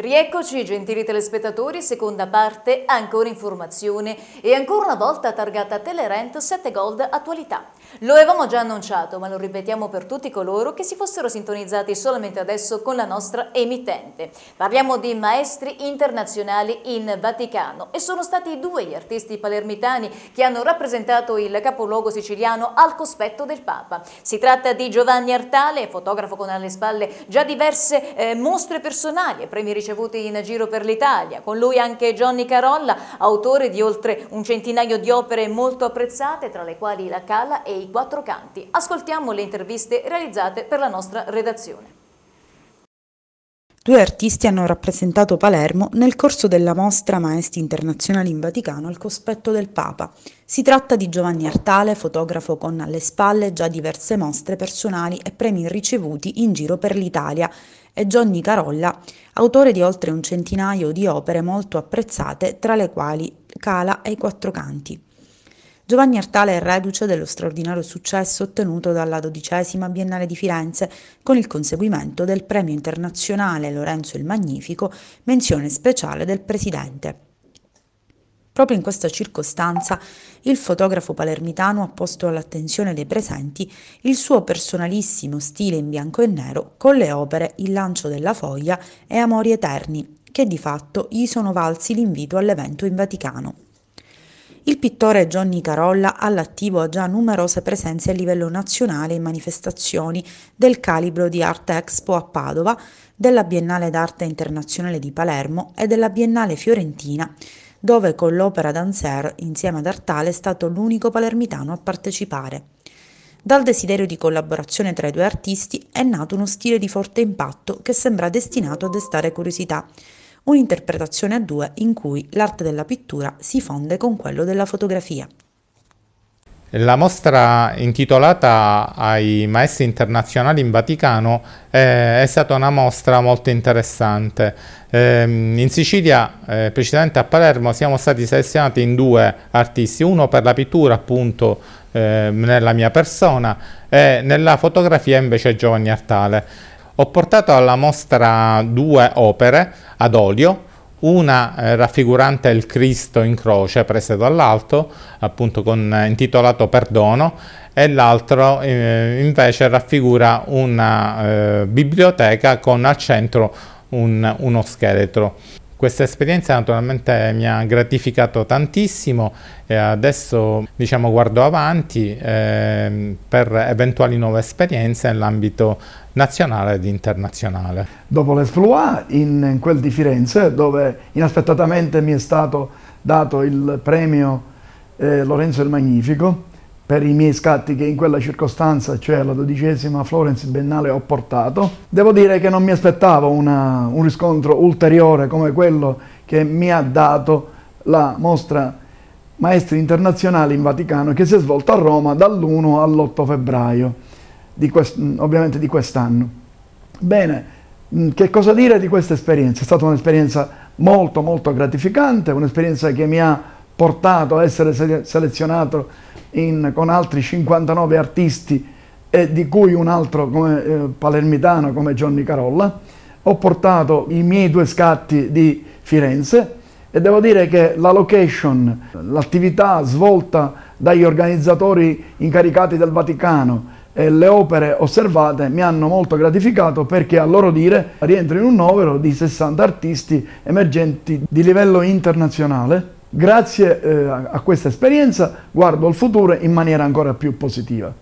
Rieccoci gentili telespettatori, seconda parte, ancora informazione e ancora una volta targata Telerent 7 Gold Attualità. Lo avevamo già annunciato ma lo ripetiamo per tutti coloro che si fossero sintonizzati solamente adesso con la nostra emittente. Parliamo di maestri internazionali in Vaticano e sono stati due gli artisti palermitani che hanno rappresentato il capoluogo siciliano al cospetto del Papa. Si tratta di Giovanni Artale, fotografo con alle spalle già diverse eh, mostre personali e premi ricercati ricevuti in giro per l'Italia. Con lui anche Johnny Carolla, autore di oltre un centinaio di opere molto apprezzate, tra le quali La Cala e I Quattro Canti. Ascoltiamo le interviste realizzate per la nostra redazione. Due artisti hanno rappresentato Palermo nel corso della mostra Maestri Internazionali in Vaticano al cospetto del Papa. Si tratta di Giovanni Artale, fotografo con alle spalle già diverse mostre personali e premi ricevuti in giro per l'Italia, e Johnny Carolla, autore di oltre un centinaio di opere molto apprezzate, tra le quali Cala e i Quattro Canti. Giovanni Artale è reduce dello straordinario successo ottenuto dalla dodicesima Biennale di Firenze con il conseguimento del premio internazionale Lorenzo il Magnifico, menzione speciale del presidente. Proprio in questa circostanza il fotografo palermitano ha posto all'attenzione dei presenti il suo personalissimo stile in bianco e nero con le opere Il lancio della foglia e Amori eterni, che di fatto gli sono valsi l'invito all'evento in Vaticano. Il pittore Johnny Carolla all'attivo ha già numerose presenze a livello nazionale in manifestazioni del calibro di Art Expo a Padova, della Biennale d'arte internazionale di Palermo e della Biennale fiorentina dove con l'opera Dancer, insieme ad Artale, è stato l'unico palermitano a partecipare. Dal desiderio di collaborazione tra i due artisti è nato uno stile di forte impatto che sembra destinato a destare curiosità, un'interpretazione a due in cui l'arte della pittura si fonde con quello della fotografia. La mostra intitolata ai maestri internazionali in Vaticano eh, è stata una mostra molto interessante. Eh, in Sicilia, eh, precisamente a Palermo, siamo stati selezionati in due artisti, uno per la pittura appunto ehm, nella mia persona e nella fotografia invece Giovanni Artale. Ho portato alla mostra due opere ad olio una eh, raffigurante il Cristo in croce presa dall'alto, appunto con, eh, intitolato Perdono, e l'altro eh, invece raffigura una eh, biblioteca con al centro un, uno scheletro. Questa esperienza naturalmente mi ha gratificato tantissimo e adesso diciamo, guardo avanti eh, per eventuali nuove esperienze nell'ambito nazionale ed internazionale. Dopo l'Esploit in, in quel di Firenze dove inaspettatamente mi è stato dato il premio eh, Lorenzo il Magnifico per i miei scatti che in quella circostanza, cioè la dodicesima Florence Bennale, ho portato. Devo dire che non mi aspettavo una, un riscontro ulteriore come quello che mi ha dato la mostra Maestri Internazionali in Vaticano che si è svolta a Roma dall'1 all'8 febbraio, di quest, ovviamente di quest'anno. Bene, mm, che cosa dire di questa esperienza? È stata un'esperienza molto molto gratificante, un'esperienza che mi ha portato a essere selezionato in, con altri 59 artisti e di cui un altro come, eh, palermitano come Johnny Carolla. Ho portato i miei due scatti di Firenze e devo dire che la location, l'attività svolta dagli organizzatori incaricati del Vaticano e le opere osservate mi hanno molto gratificato perché a loro dire rientro in un novero di 60 artisti emergenti di livello internazionale Grazie eh, a questa esperienza guardo al futuro in maniera ancora più positiva.